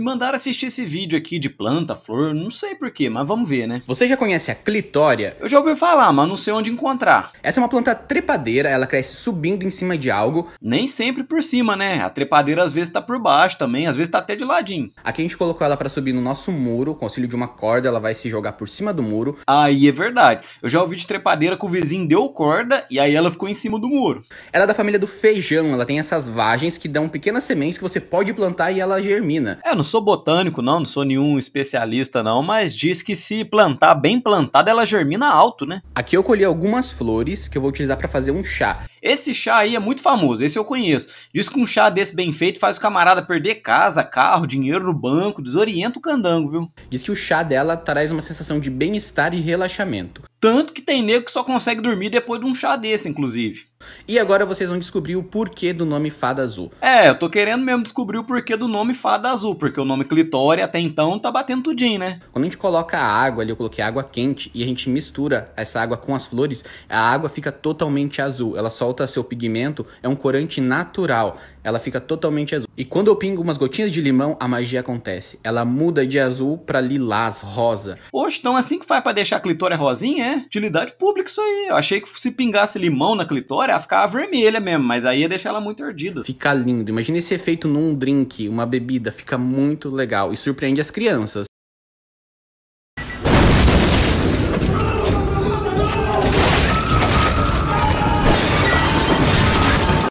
Me mandaram assistir esse vídeo aqui de planta, flor, não sei porquê, mas vamos ver, né? Você já conhece a clitória? Eu já ouvi falar, mas não sei onde encontrar. Essa é uma planta trepadeira, ela cresce subindo em cima de algo. Nem sempre por cima, né? A trepadeira às vezes tá por baixo também, às vezes tá até de ladinho. Aqui a gente colocou ela para subir no nosso muro, com o auxílio de uma corda, ela vai se jogar por cima do muro. Aí é verdade. Eu já ouvi de trepadeira que o vizinho deu corda e aí ela ficou em cima do muro. Ela é da família do feijão, ela tem essas vagens que dão pequenas sementes que você pode plantar e ela germina. É, não sou botânico, não, não sou nenhum especialista, não, mas diz que se plantar bem plantada, ela germina alto, né? Aqui eu colhi algumas flores que eu vou utilizar para fazer um chá. Esse chá aí é muito famoso, esse eu conheço. Diz que um chá desse bem feito faz o camarada perder casa, carro, dinheiro no banco, desorienta o candango, viu? Diz que o chá dela traz uma sensação de bem-estar e relaxamento. Tanto que tem nego que só consegue dormir depois de um chá desse, inclusive. E agora vocês vão descobrir o porquê do nome Fada Azul. É, eu tô querendo mesmo descobrir o porquê do nome Fada Azul, porque o nome clitória até então tá batendo tudinho, né? Quando a gente coloca a água ali, eu coloquei água quente, e a gente mistura essa água com as flores, a água fica totalmente azul. Ela solta seu pigmento, é um corante natural. Ela fica totalmente azul. E quando eu pingo umas gotinhas de limão, a magia acontece. Ela muda de azul para lilás, rosa. Oxe, então é assim que faz para deixar a clitória rosinha, é? utilidade pública isso aí. Eu achei que se pingasse limão na clitória, ia ficar vermelha mesmo, mas aí ia deixar ela muito ardida. Fica lindo. Imagina esse efeito num drink, uma bebida, fica muito legal e surpreende as crianças.